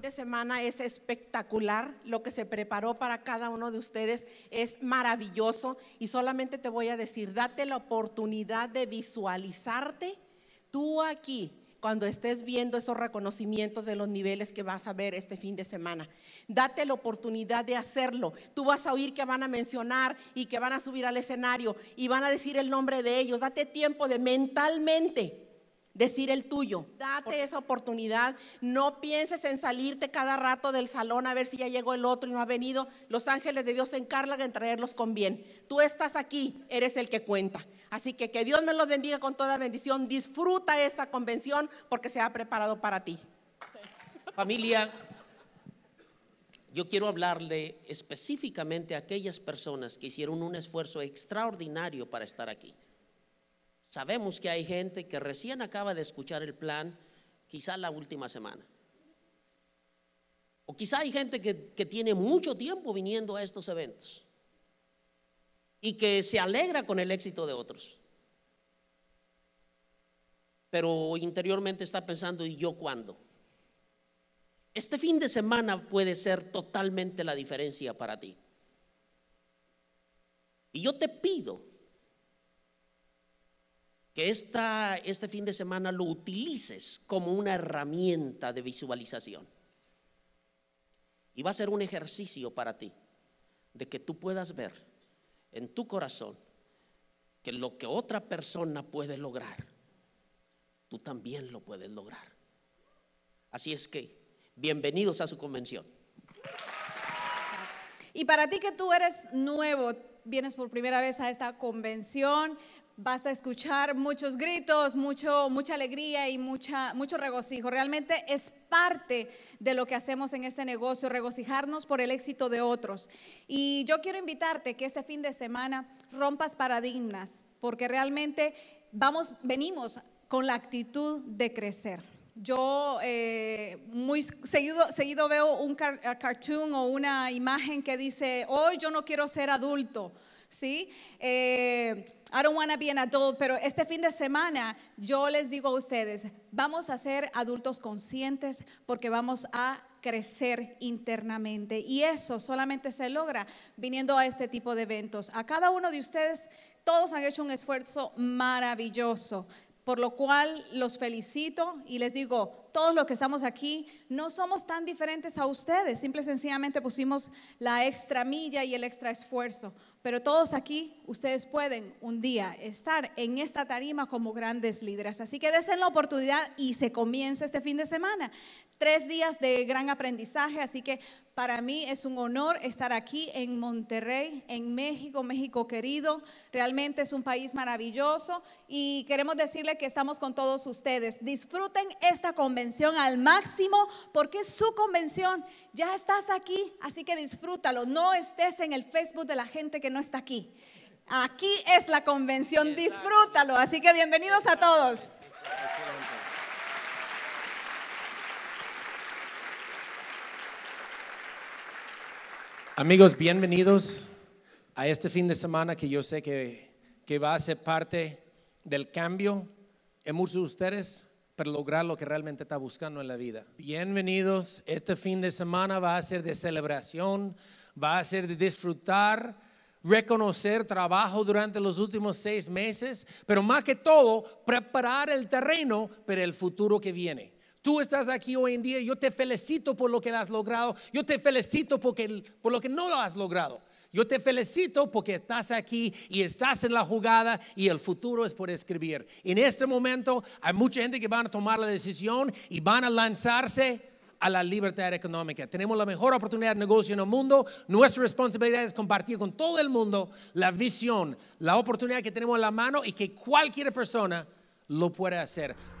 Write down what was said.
de semana es espectacular, lo que se preparó para cada uno de ustedes es maravilloso y solamente te voy a decir, date la oportunidad de visualizarte tú aquí cuando estés viendo esos reconocimientos de los niveles que vas a ver este fin de semana. Date la oportunidad de hacerlo. Tú vas a oír que van a mencionar y que van a subir al escenario y van a decir el nombre de ellos. Date tiempo de mentalmente decir el tuyo. Date esa oportunidad. No pienses en salirte cada rato del salón a ver si ya llegó el otro y no ha venido. Los ángeles de Dios se encargan de traerlos con bien. Tú estás aquí, eres el que cuenta. Así que que Dios me los bendiga con toda bendición. Disfruta esta convención porque se ha preparado para ti. Familia, yo quiero hablarle específicamente a aquellas personas que hicieron un esfuerzo extraordinario para estar aquí. Sabemos que hay gente que recién acaba de escuchar el plan, quizá la última semana. O quizá hay gente que, que tiene mucho tiempo viniendo a estos eventos y que se alegra con el éxito de otros. Pero interiormente está pensando, ¿y yo cuándo? Este fin de semana puede ser totalmente la diferencia para ti. Y yo te pido que esta, este fin de semana lo utilices como una herramienta de visualización. Y va a ser un ejercicio para ti, de que tú puedas ver en tu corazón que lo que otra persona puede lograr, tú también lo puedes lograr. Así es que, bienvenidos a su convención. Y para ti que tú eres nuevo, vienes por primera vez a esta convención, vas a escuchar muchos gritos, mucho, mucha alegría y mucho regocijo. Realmente es parte de lo que hacemos en este negocio, regocijarnos por el éxito de otros. Y yo quiero invitarte que este fin de semana rompas paradigmas, porque realmente vamos, venimos con la actitud de crecer. Yo eh, muy seguido, veo un cartoon o una imagen que dice, hoy yo no quiero ser adulto ¿sí? Eh, I don't want to be an adult, pero este fin de semana yo les digo a ustedes, vamos a ser adultos conscientes porque vamos a crecer internamente y eso solamente se logra viniendo a este tipo de eventos. A cada uno de ustedes, todos han hecho un esfuerzo maravilloso, por lo cual los felicito y les digo, todos los que estamos aquí, no somos tan diferentes a ustedes. Simple sencillamente pusimos la extra milla y el extra esfuerzo. Pero todos aquí, ustedes pueden un día estar en esta tarima como grandes líderes. Así que desen la oportunidad y se comienza este fin de semana. Tres días de gran aprendizaje, así que para mí es un honor estar aquí en Monterrey, en México, México querido. Realmente es un país maravilloso y queremos decirle que estamos con todos ustedes. Disfruten esta conversación convención al máximo porque es su convención. Ya estás aquí, así que disfrútalo. No estés en el Facebook de la gente que no está aquí. Aquí es la convención, disfrútalo. Así que bienvenidos a todos. Amigos, bienvenidos a este fin de semana que yo sé que, que va a ser parte del cambio en muchos de ustedes para lograr lo que realmente está buscando en la vida. Bienvenidos, este fin de semana va a ser de celebración, va a ser de disfrutar, reconocer trabajo durante los últimos seis meses, pero más que todo, preparar el terreno para el futuro que viene. Tú estás aquí hoy en día, yo te felicito por lo que has logrado, yo te felicito porque, por lo que no lo has logrado. Yo te felicito porque estás aquí y estás en la jugada y el futuro es por escribir. En este momento hay mucha gente que van a tomar la decisión y van a lanzarse a la libertad económica. Tenemos la mejor oportunidad de negocio en el mundo. Nuestra responsabilidad es compartir con todo el mundo la visión, la oportunidad que tenemos en la mano y que cualquier persona lo pueda hacer.